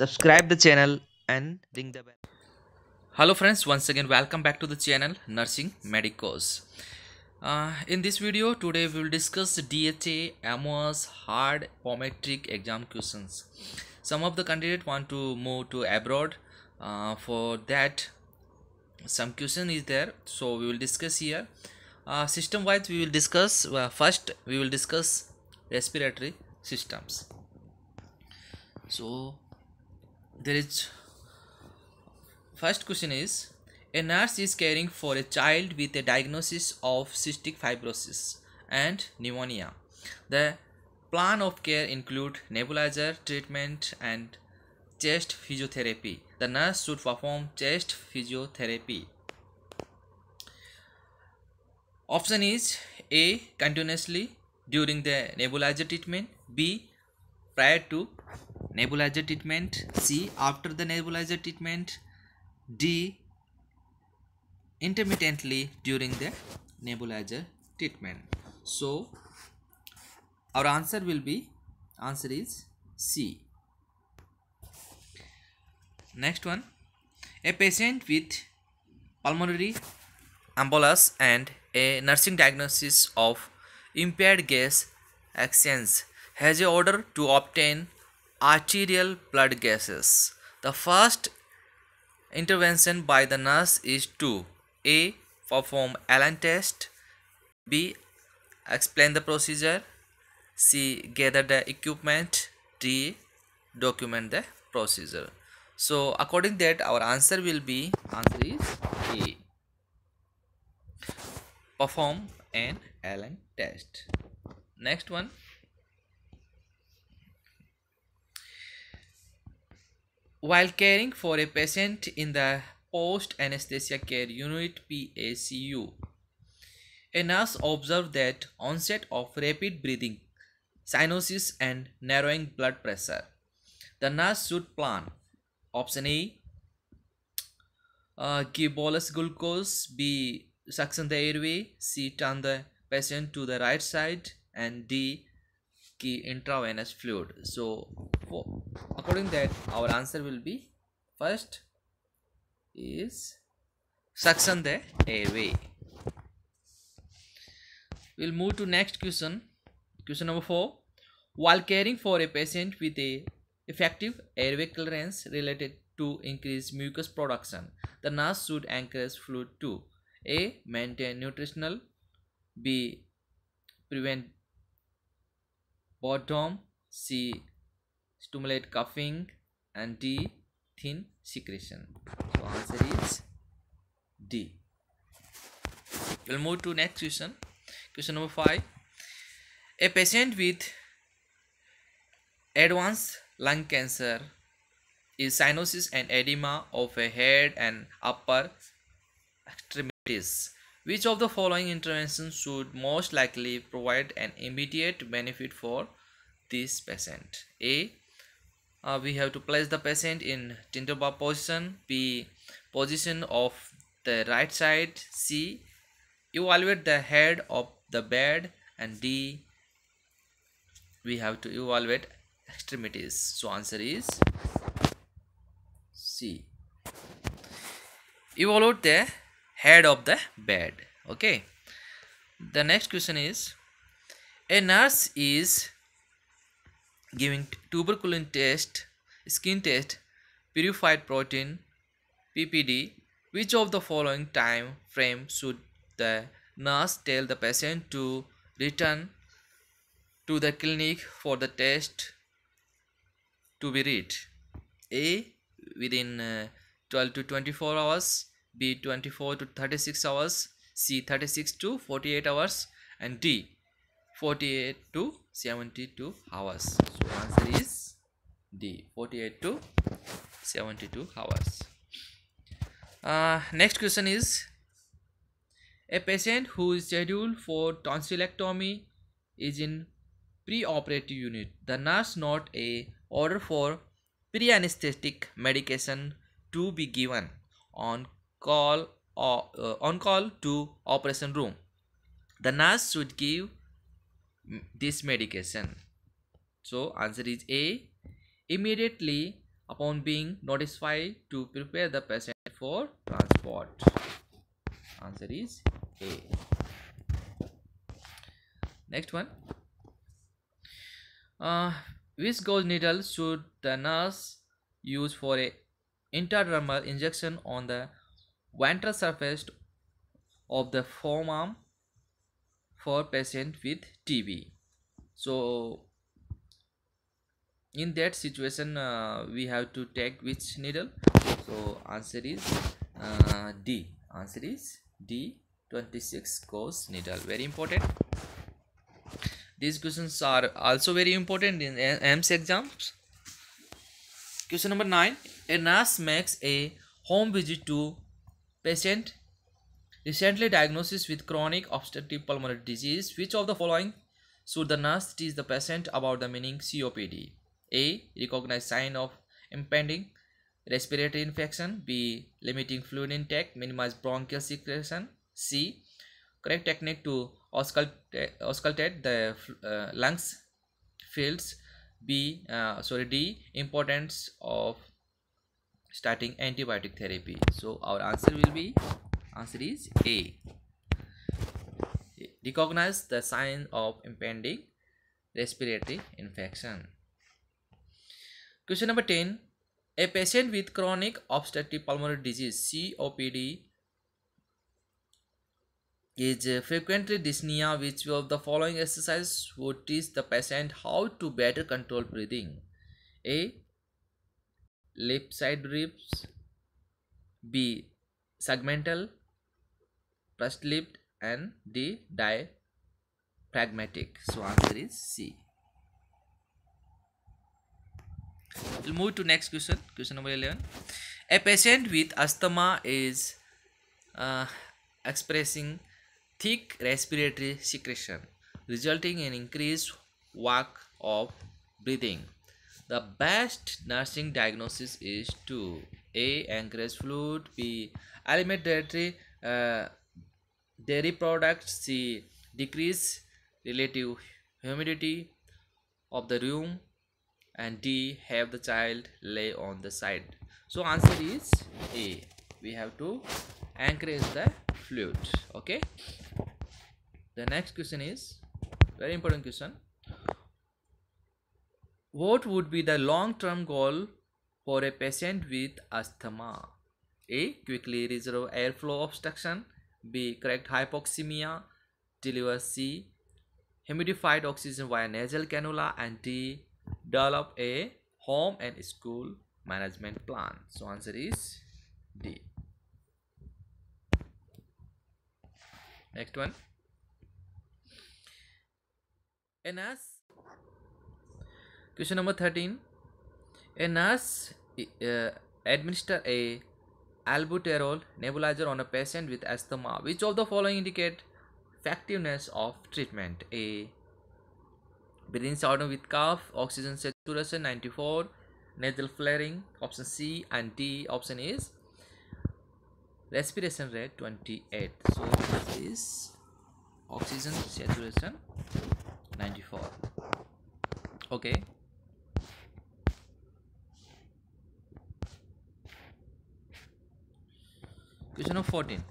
subscribe the channel and ring the bell hello friends once again welcome back to the channel nursing medic course uh, in this video today we will discuss DHA AMOS hard pometric exam questions some of the candidate want to move to abroad uh, for that some question is there so we will discuss here uh, system wise we will discuss first we will discuss respiratory systems so there is first question is a nurse is caring for a child with a diagnosis of cystic fibrosis and pneumonia the plan of care include nebulizer treatment and chest physiotherapy the nurse should perform chest physiotherapy option is a continuously during the nebulizer treatment b prior to nebulizer treatment C after the nebulizer treatment D intermittently during the nebulizer treatment so our answer will be answer is C next one a patient with pulmonary embolus and a nursing diagnosis of impaired gas exchange has a order to obtain arterial blood gases. The first intervention by the nurse is to A. Perform allen test B. Explain the procedure C. Gather the equipment D. Document the procedure. So according that our answer will be answer is A. Perform an allen test. Next one. While caring for a patient in the post anesthesia care unit PACU, a nurse observed that onset of rapid breathing, cyanosis and narrowing blood pressure. The nurse should plan option A uh, give bolus glucose, B suction the airway, C turn the patient to the right side and D key intravenous fluid. So for according that our answer will be first is suction the airway we'll move to next question question number 4 while caring for a patient with a effective airway clearance related to increased mucus production the nurse should encourage fluid to a maintain nutritional b prevent boredom c stimulate coughing and D thin secretion so answer is D we'll move to next question question number 5 a patient with advanced lung cancer is cyanosis and edema of a head and upper extremities which of the following interventions should most likely provide an immediate benefit for this patient a uh, we have to place the patient in tinder bar position p position of the right side c evaluate the head of the bed and d we have to evaluate extremities so answer is c evaluate the head of the bed okay the next question is a nurse is giving tuberculin test, skin test, purified protein, PPD, which of the following time frame should the nurse tell the patient to return to the clinic for the test to be read? A. Within uh, 12 to 24 hours, B. 24 to 36 hours, C. 36 to 48 hours, and D. 48 to 72 hours so answer is d 48 to 72 hours uh, next question is a patient who is scheduled for tonsillectomy is in pre-operative unit the nurse note a order for pre-anesthetic medication to be given on call or uh, on call to operation room the nurse should give this medication so answer is a immediately upon being notified to prepare the patient for transport answer is a next one uh, which gold needle should the nurse use for a intradermal injection on the ventral surface of the forearm for patient with TB. So in that situation uh, we have to take which needle so answer is uh, d answer is d 26 course needle very important these questions are also very important in AMS exams question number 9 a nurse makes a home visit to patient Recently diagnosed with chronic obstructive pulmonary disease, which of the following should the nurse teach the patient about the meaning COPD? A. Recognize sign of impending respiratory infection. B. Limiting fluid intake, minimize bronchial secretion. C. Correct technique to auscultate the uh, lungs fields. B. Uh, sorry D. Importance of starting antibiotic therapy. So our answer will be Answer is A. Recognize the sign of impending respiratory infection. Question number 10. A patient with chronic obstructive pulmonary disease COPD is uh, frequently dyspnea which of the following exercises would teach the patient how to better control breathing. A. Lip side ribs B. Segmental plus lipped and D pragmatic. So answer is C. We'll move to next question. Question number 11. A patient with asthma is uh, expressing thick respiratory secretion resulting in increased work of breathing. The best nursing diagnosis is to A. Encourage fluid B. Alimentary uh, dairy products see decrease relative humidity of the room and D have the child lay on the side so answer is A we have to increase the fluid okay the next question is very important question what would be the long-term goal for a patient with asthma a quickly resolve airflow obstruction B. Correct hypoxemia. Deliver C. Humidified oxygen via nasal cannula. And D. Develop a home and school management plan. So answer is D. Next one. A nurse. Question number 13. A nurse uh, administer a albuterol nebulizer on a patient with asthma which of the following indicate effectiveness of treatment a breathing sound with cough oxygen saturation 94 nasal flaring option c and d option is respiration rate 28 so this is oxygen saturation 94 okay Question number 14.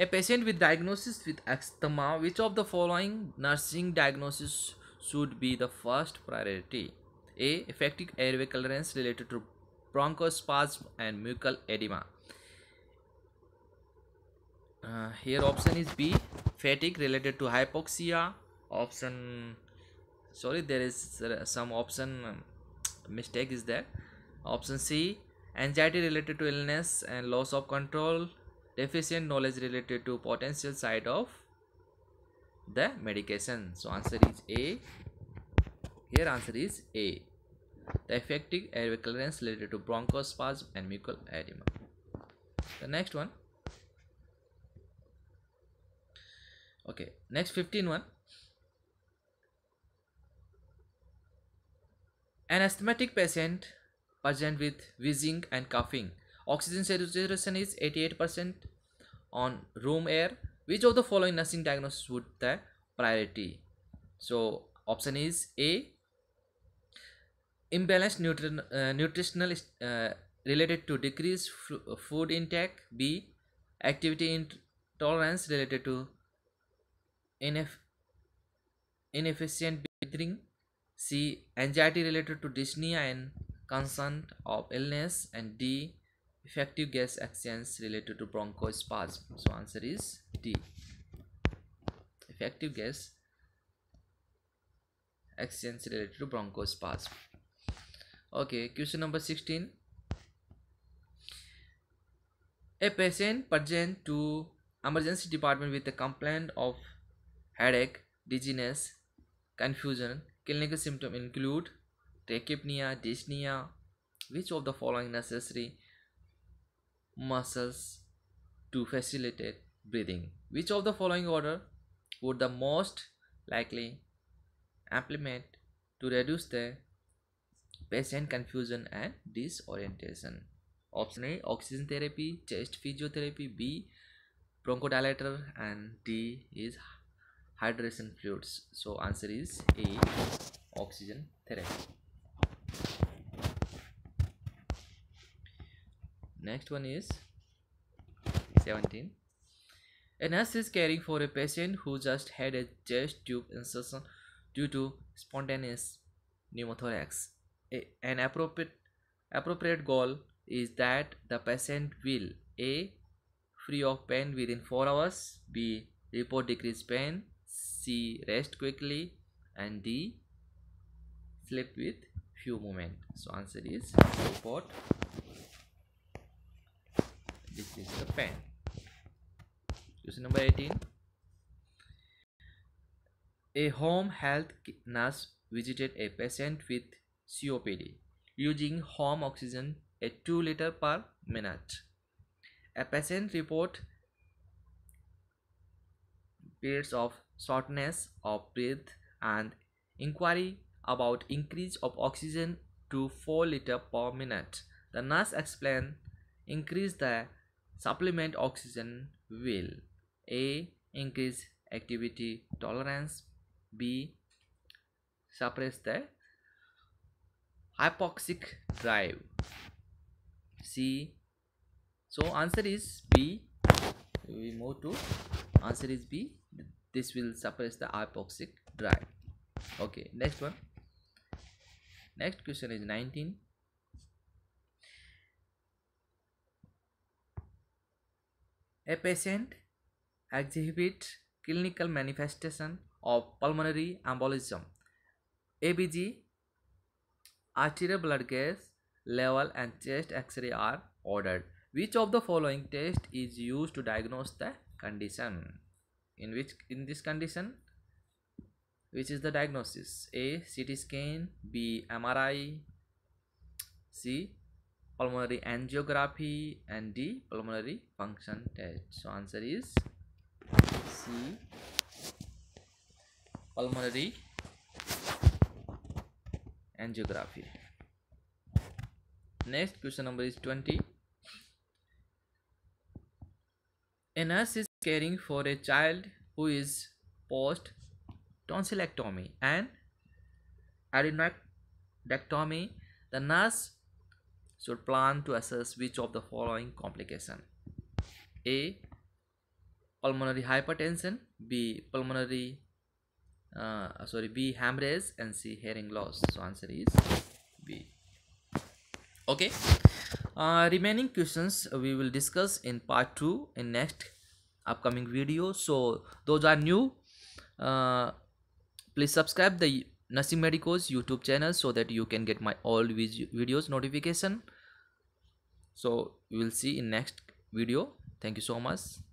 A patient with diagnosis with asthma, which of the following nursing diagnosis should be the first priority? A. Effective airway clearance related to bronchospasm and mucal edema. Uh, here option is B. Fatigue related to hypoxia. Option, sorry, there is uh, some option um, mistake is there. Option C. Anxiety related to illness and loss of control deficient knowledge related to potential side of the medication so answer is a here answer is a the effective airway clearance related to bronchospasm and mucal edema the next one okay next 15 one an asthmatic patient present with wheezing and coughing Oxygen saturation is 88% on room air. Which of the following nursing diagnosis would the priority? So option is A. Imbalanced nutri uh, nutritional uh, related to decreased food intake. B. Activity intolerance related to inefficient breathing. C. Anxiety related to dyspnea and concern of illness. And D effective gas exchange related to bronchospasm so answer is d effective gas exchange related to bronchospasm okay question number 16 a patient present to emergency department with a complaint of headache dizziness confusion clinical symptoms include tachypnea dyspnea which of the following necessary muscles to facilitate breathing. Which of the following order would the most likely implement to reduce the patient confusion and disorientation? Option A oxygen therapy, chest physiotherapy, B bronchodilator, and D is hydration fluids. So, answer is A oxygen therapy. next one is 17 a nurse is caring for a patient who just had a chest tube insertion due to spontaneous pneumothorax a, an appropriate appropriate goal is that the patient will a free of pain within 4 hours b report decreased pain c rest quickly and d sleep with few moments so answer is report pen question number 18 a home health nurse visited a patient with COPD using home oxygen at 2 liter per minute a patient report periods of shortness of breath and inquiry about increase of oxygen to 4 liter per minute. The nurse explained increase the supplement oxygen will a increase activity tolerance b suppress the hypoxic drive c so answer is b we move to answer is b this will suppress the hypoxic drive okay next one next question is 19 A patient exhibits clinical manifestation of pulmonary embolism. ABG, arterial blood gas level and chest x-ray are ordered. Which of the following test is used to diagnose the condition? In which in this condition which is the diagnosis a ct scan b mri c pulmonary angiography and D pulmonary function test so answer is C pulmonary angiography next question number is 20 a nurse is caring for a child who is post tonsillectomy and adenoidectomy. the nurse should plan to assess which of the following complication a pulmonary hypertension b pulmonary uh, sorry b hemorrhage and c hearing loss so answer is b okay uh, remaining questions we will discuss in part 2 in next upcoming video so those are new uh, please subscribe the Nasim Medico's YouTube channel so that you can get my all videos notification. So we will see in next video. Thank you so much.